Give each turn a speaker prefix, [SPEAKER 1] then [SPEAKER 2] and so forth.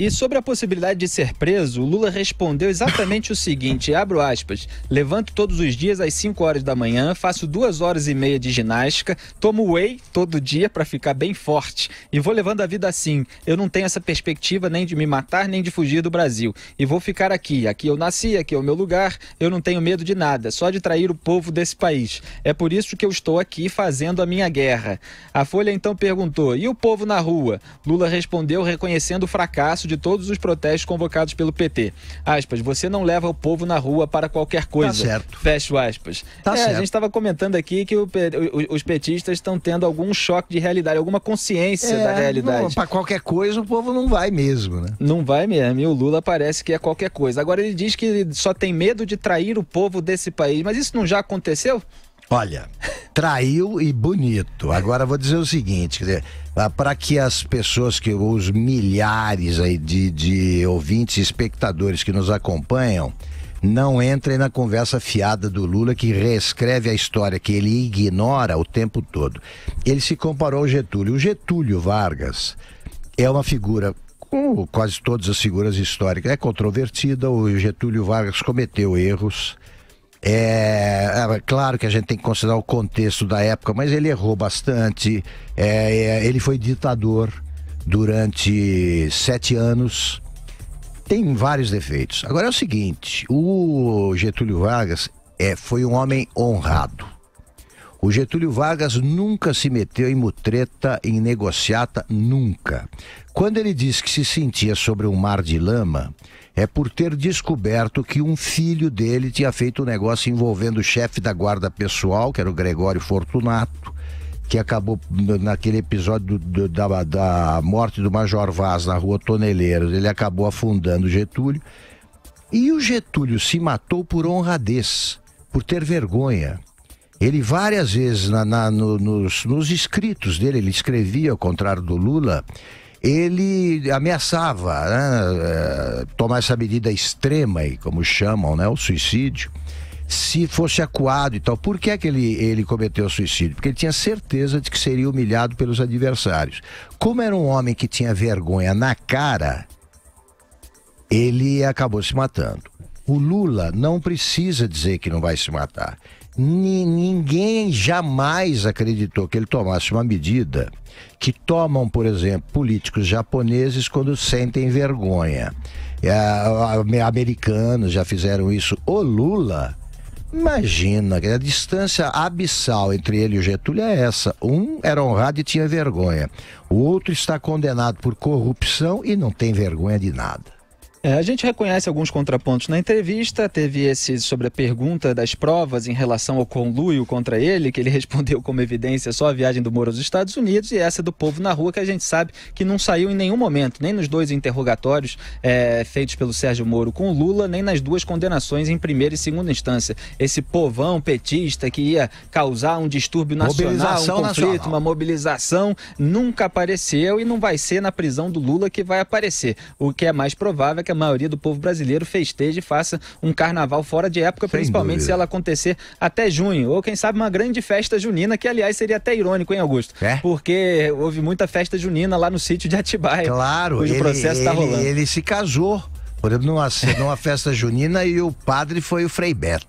[SPEAKER 1] E sobre a possibilidade de ser preso, Lula respondeu exatamente o seguinte, abro aspas, levanto todos os dias às 5 horas da manhã, faço duas horas e meia de ginástica, tomo whey todo dia para ficar bem forte e vou levando a vida assim. Eu não tenho essa perspectiva nem de me matar, nem de fugir do Brasil. E vou ficar aqui, aqui eu nasci, aqui é o meu lugar, eu não tenho medo de nada, só de trair o povo desse país. É por isso que eu estou aqui fazendo a minha guerra. A Folha então perguntou, e o povo na rua? Lula respondeu reconhecendo o fracasso de todos os protestos convocados pelo PT. Aspas, você não leva o povo na rua para qualquer tá coisa. Tá certo. Fecho aspas. Tá é, certo. A gente estava comentando aqui que o, o, os petistas estão tendo algum choque de realidade, alguma consciência é, da realidade. Para qualquer coisa o povo não vai mesmo, né? Não vai mesmo. E o Lula parece que é qualquer coisa. Agora ele diz que só tem medo de trair o povo desse país. Mas isso não já aconteceu? Olha, traiu e
[SPEAKER 2] bonito. Agora vou dizer o seguinte, ah, para que as pessoas que os milhares aí de, de ouvintes e espectadores que nos acompanham não entrem na conversa fiada do Lula que reescreve a história que ele ignora o tempo todo. Ele se comparou ao Getúlio. O Getúlio Vargas é uma figura como quase todas as figuras históricas, é controvertida. O Getúlio Vargas cometeu erros é, é, claro que a gente tem que considerar o contexto da época, mas ele errou bastante. É, é, ele foi ditador durante sete anos. Tem vários defeitos. Agora é o seguinte: o Getúlio Vargas é, foi um homem honrado. O Getúlio Vargas nunca se meteu em mutreta, em negociata, nunca. Quando ele diz que se sentia sobre um mar de lama, é por ter descoberto que um filho dele tinha feito um negócio envolvendo o chefe da guarda pessoal, que era o Gregório Fortunato, que acabou naquele episódio do, do, da, da morte do Major Vaz na rua Toneleiros. Ele acabou afundando o Getúlio. E o Getúlio se matou por honradez, por ter vergonha. Ele várias vezes na, na, no, nos, nos escritos dele, ele escrevia, ao contrário do Lula, ele ameaçava né, eh, tomar essa medida extrema, aí, como chamam, né, o suicídio, se fosse acuado e tal. Por que, é que ele, ele cometeu suicídio? Porque ele tinha certeza de que seria humilhado pelos adversários. Como era um homem que tinha vergonha na cara, ele acabou se matando. O Lula não precisa dizer que não vai se matar ninguém jamais acreditou que ele tomasse uma medida que tomam, por exemplo, políticos japoneses quando sentem vergonha. É, americanos já fizeram isso. O Lula, imagina, a distância abissal entre ele e o Getúlio é essa. Um era honrado e tinha vergonha. O outro está condenado por corrupção e não tem vergonha
[SPEAKER 1] de nada. É, a gente reconhece alguns contrapontos na entrevista. Teve esse sobre a pergunta das provas em relação ao conluio contra ele, que ele respondeu como evidência só a viagem do Moro aos Estados Unidos, e essa do povo na rua, que a gente sabe que não saiu em nenhum momento, nem nos dois interrogatórios é, feitos pelo Sérgio Moro com Lula, nem nas duas condenações em primeira e segunda instância. Esse povão petista que ia causar um distúrbio nacional, um conflito, nacional. uma mobilização, nunca apareceu e não vai ser na prisão do Lula que vai aparecer. O que é mais provável é que a maioria do povo brasileiro festeje e faça um carnaval fora de época, Sem principalmente dúvida. se ela acontecer até junho, ou quem sabe uma grande festa junina, que aliás seria até irônico, hein, Augusto? É? Porque houve muita festa junina lá no sítio de Atibaia. Claro, cujo ele, processo está rolando. Ele
[SPEAKER 2] se casou, por exemplo, numa, numa festa junina e o padre foi o Frei Beto.